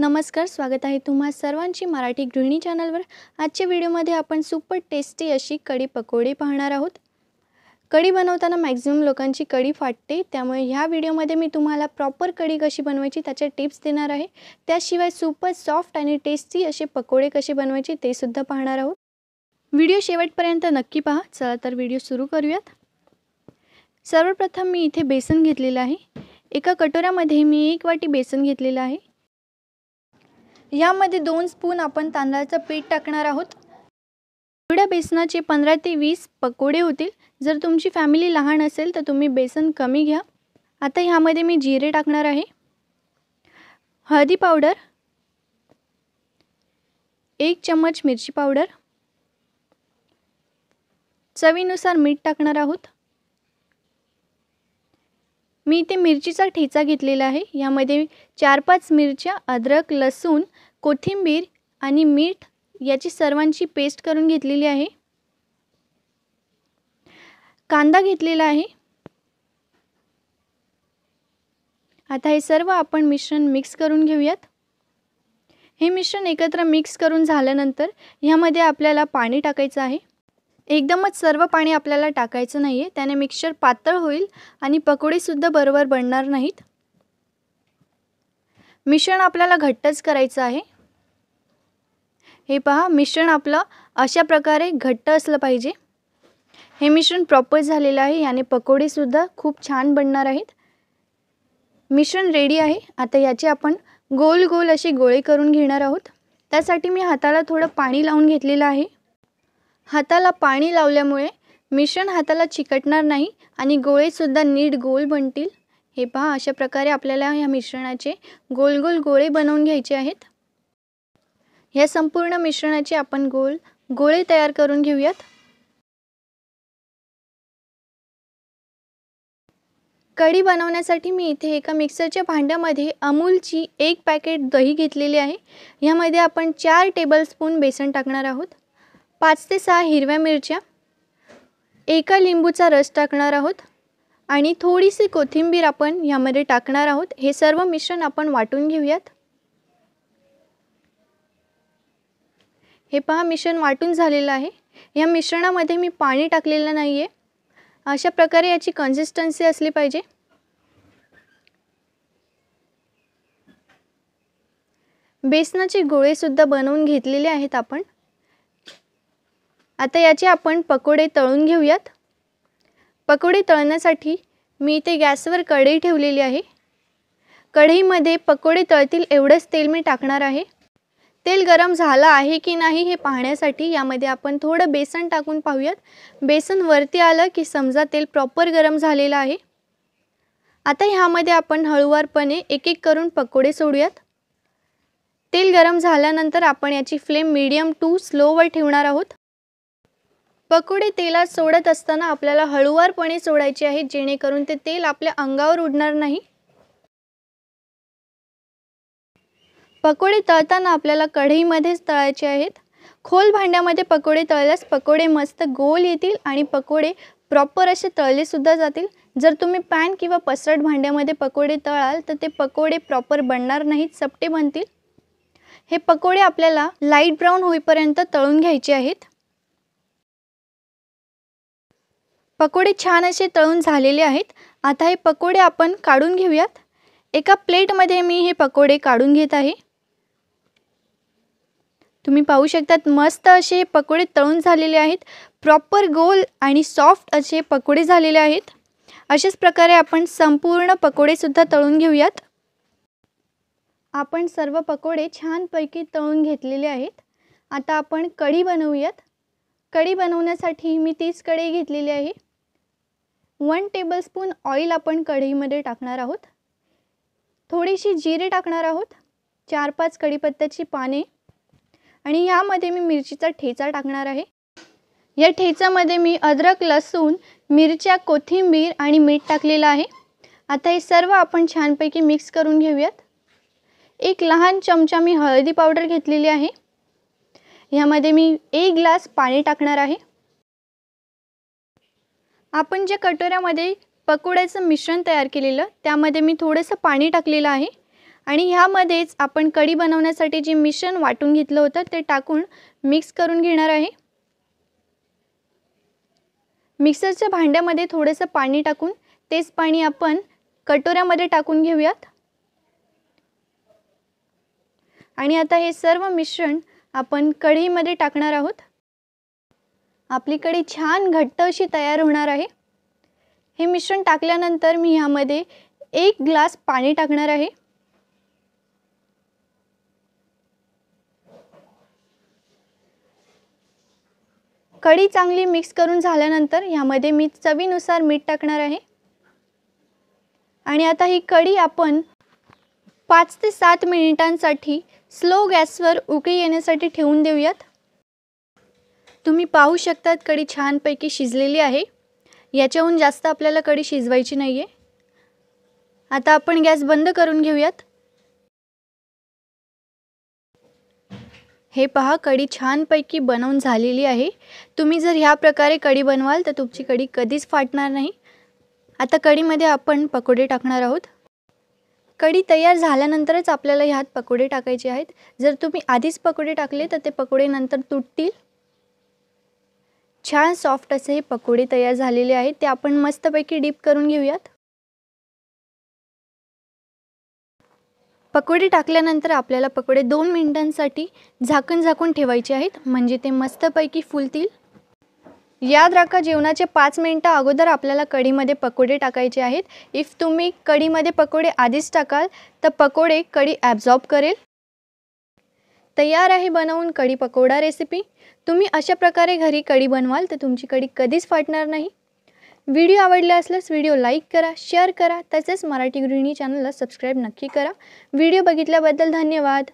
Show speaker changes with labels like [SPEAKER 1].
[SPEAKER 1] नमस्कार स्वागत आहे तुम्हा सर्वांची मराठी गृहिणी चॅनलवर आजच्या व्हिडिओमध्ये आपण सुपर टेस्टी अशी कढी पकोडे पाहणार आहोत कढी बनवताना मॅक्झिमम लोकांची कढी फाटते त्यामुळे ह्या व्हिडिओमध्ये मी तुम्हाला प्रॉपर कढी कशी बनवायची त्याच्या टिप्स देणार आहे त्याशिवाय सुपर सॉफ्ट आणि टेस्टी असे पकोडे कसे बनवायचे ते सुद्धा पाहणार आहोत व्हिडिओ शेवटपर्यंत नक्की पहा चला तर व्हिडिओ सुरू करूयात सर्वप्रथम मी इथे बेसन घेतलेलं आहे एका कटोऱ्यामध्ये मी एक वाटी बेसन घेतलेलं आहे यामध्ये दोन स्पून आपण तांदळाचं पीठ टाकणार आहोत एवढ्या बेसनाचे पंधरा ते वीस पकोडे होतील जर तुमची फॅमिली लहान असेल तर तुम्ही बेसन कमी घ्या आता ह्यामध्ये मी जिरे टाकणार आहे हळदी पावडर एक चम्मच मिरची पावडर चवीनुसार मीठ टाकणार आहोत मी इथे मिरचीचा ठेचा घेतलेला आहे यामध्ये चार पाच मिरच्या अद्रक लसूण कोथिंबीर आणि मीठ याची सर्वांची पेस्ट करून घेतलेली आहे कांदा घेतलेला आहे आता हे सर्व आपण मिश्रण मिक्स करून घेऊयात हे मिश्रण एकत्र मिक्स करून झाल्यानंतर ह्यामध्ये आपल्याला पाणी टाकायचं आहे एकदमच सर्व पाणी आपल्याला टाकायचं नाही आहे त्याने मिक्सर पातळ होईल आणि पकोडेसुद्धा बरोबर बनणार नाहीत मिश्रण आपल्याला घट्टच करायचं आहे हे पहा मिश्रण आपलं अशा प्रकारे घट्ट असलं पाहिजे हे मिश्रण प्रॉपर झालेलं आहे याने पकोडेसुद्धा खूप छान बनणार आहेत मिश्रण रेडी आहे आता याचे आपण गोल गोल असे गोळे करून घेणार आहोत त्यासाठी मी हाताला थोडं पाणी लावून घेतलेलं आहे हाताला पाणी लावल्यामुळे मिश्रण हाताला चिकटणार नाही आणि गोळेसुद्धा नीट गोल बनतील हे पहा अशा प्रकारे आपल्याला ह्या मिश्रणाचे गोल गोल गोळे बनवून घ्यायचे आहेत ह्या संपूर्ण मिश्रणाचे आपण गोल गोळे तयार करून घेऊयात कढी बनवण्यासाठी मी इथे एका मिक्सरच्या भांड्यामध्ये अमूलची एक पॅकेट दही घेतलेली आहे ह्यामध्ये आपण चार टेबलस्पून बेसन टाकणार आहोत पाच ते सहा हिरव्या मिरच्या एका लिंबूचा रस टाकणार आहोत आणि थोडीशी कोथिंबीर आपण यामध्ये टाकणार आहोत हे सर्व मिश्रण आपण वाटून घेऊयात हे पहा मिश्रण वाटून झालेलं आहे या मिश्रणामध्ये मी पाणी टाकलेलं नाही आहे अशा प्रकारे याची कन्सिस्टन्सी असली पाहिजे बेसनाचे गोळेसुद्धा बनवून घेतलेले आहेत आपण आता याचे आपण पकोडे तळून घेऊयात पकोडे तळण्यासाठी मी ते गॅसवर कढई ठेवलेली आहे कढईमध्ये पकोडे तळतील एवढंच तेल मी टाकणार आहे तेल गरम झालं आहे की नाही हे पाहण्यासाठी यामध्ये आपण थोडं बेसन टाकून पाहूयात बेसन वरती आलं की समजा तेल प्रॉपर गरम झालेलं आहे आता ह्यामध्ये आपण हळूवारपणे एक एक करून पकोडे सोडूयात तेल गरम झाल्यानंतर आपण याची फ्लेम मीडियम टू स्लोवर ठेवणार आहोत पकोडे तेलात सोडत असताना आपल्याला हळुवारपणे सोडायचे आहे जेणेकरून ते तेल आपल्या अंगावर उडणार नाही पकोडे तळताना आपल्याला कढईमध्येच तळायचे आहेत खोल भांड्यामध्ये पकोडे तळल्यास पकोडे मस्त गोल येतील आणि पकोडे प्रॉपर असे तळलेसुद्धा जातील जर तुम्ही पॅन किंवा पसरट भांड्यामध्ये पकोडे तळाल तर ते पकोडे प्रॉपर बनणार नाहीत सपटे बनतील हे पकोडे आपल्याला लाईट ब्राऊन होईपर्यंत तळून घ्यायचे आहेत पकोडे छान असे तळून झालेले आहेत आता हे पकोडे आपण काढून घेऊयात एका प्लेटमध्ये मी हे पकोडे काढून घेत आहे तुम्ही पाहू शकतात मस्त असे पकोडे तळून झालेले आहेत प्रॉपर गोल आणि सॉफ्ट असे पकोडे झालेले आहेत अशाच प्रकारे आपण संपूर्ण पकोडेसुद्धा तळून घेऊयात आपण सर्व पकोडे छानपैकी तळून घेतलेले आहेत आता आपण कढी बनवूयात कढी बनवण्यासाठी मी तीच कढी घेतलेली आहे वन टेबलस्पून ऑइल आपण कढईमध्ये टाकणार आहोत थोडीशी जिरे टाकणार आहोत चार पाच कढीपत्त्याची पाने आणि ह्यामध्ये मी मिरचीचा ठेचा टाकणार आहे या ठेचामध्ये मी अद्रक लसूण मिरच्या कोथिंबीर आणि मीठ टाकलेलं आहे आता हे सर्व आपण छानपैकी मिक्स करून घेऊयात एक लहान चमचा मी हळदी पावडर घेतलेली आहे ह्यामध्ये मी एक ग्लास पाणी टाकणार आहे आपण ज्या कटोऱ्यामध्ये पकोड्याचं मिश्रण तयार केलेलं त्यामध्ये मी थोडंसं पाणी टाकलेलं आहे आणि ह्यामध्येच आपण कढी बनवण्यासाठी जे मिश्रण वाटून घेतलं होतं ते टाकून मिक्स करून घेणार आहे मिक्सरच्या भांड्यामध्ये थोडंसं पाणी टाकून तेच पाणी आपण कटोऱ्यामध्ये टाकून घेऊयात आणि आता हे सर्व मिश्रण आपण कढईमध्ये टाकणार आहोत आपली छान घट्ट अशी तयार होणार आहे हे मिश्रण टाकल्यानंतर मी ह्यामध्ये एक ग्लास पाणी टाकणार आहे कढी चांगली मिक्स करून झाल्यानंतर ह्यामध्ये मी चवीनुसार मीठ टाकणार आहे आणि आता ही कढी आपण पाच ते सात मिनिटांसाठी स्लो गॅसवर उकळी येण्यासाठी ठेवून देऊयात तुम्ही पाहू शकतात कढी छानपैकी शिजलेली आहे याच्याहून जास्त आपल्याला कढी शिजवायची नाही आहे आता आपण गॅस बंद करून घेऊयात हे पहा कढी छानपैकी बनवून झालेली आहे तुम्ही जर ह्या प्रकारे कढी बनवाल तर तुमची कढी कधीच फाटणार नाही आता कढीमध्ये आपण पकोडे टाकणार आहोत कढी तयार झाल्यानंतरच आपल्याला ह्यात पकोडे टाकायचे आहेत जर तुम्ही आधीच पकोडे टाकले तर ते पकोडे नंतर तुटतील छान सॉफ्ट असे हे पकोडे तयार झालेले आहेत ते आपण मस्तपैकी डीप करून घेऊयात पकोडे टाकल्यानंतर आपल्याला पकोडे दोन मिनिटांसाठी झाकण झाकून ठेवायचे आहेत म्हणजे ते मस्तपैकी फुलतील याद राखा जेवणाचे पाच मिनटं अगोदर आपल्याला कढीमध्ये पकोडे टाकायचे आहेत इफ तुम्ही कढीमध्ये पकोडे आधीच टाकाल तर पकोडे कढी ॲब्झॉर्ब करेल तयार आहे बनवून कढी पकोडा रेसिपी तुम्ही अशा प्रकारे घरी कढी बनवाल तर तुमची कढी कधीच फाटणार नाही व्हिडिओ आवडला असल्यास व्हिडिओ लाईक करा शेअर करा तसेच मराठी गृहिणी चॅनलला सबस्क्राईब नक्की करा व्हिडिओ बघितल्याबद्दल धन्यवाद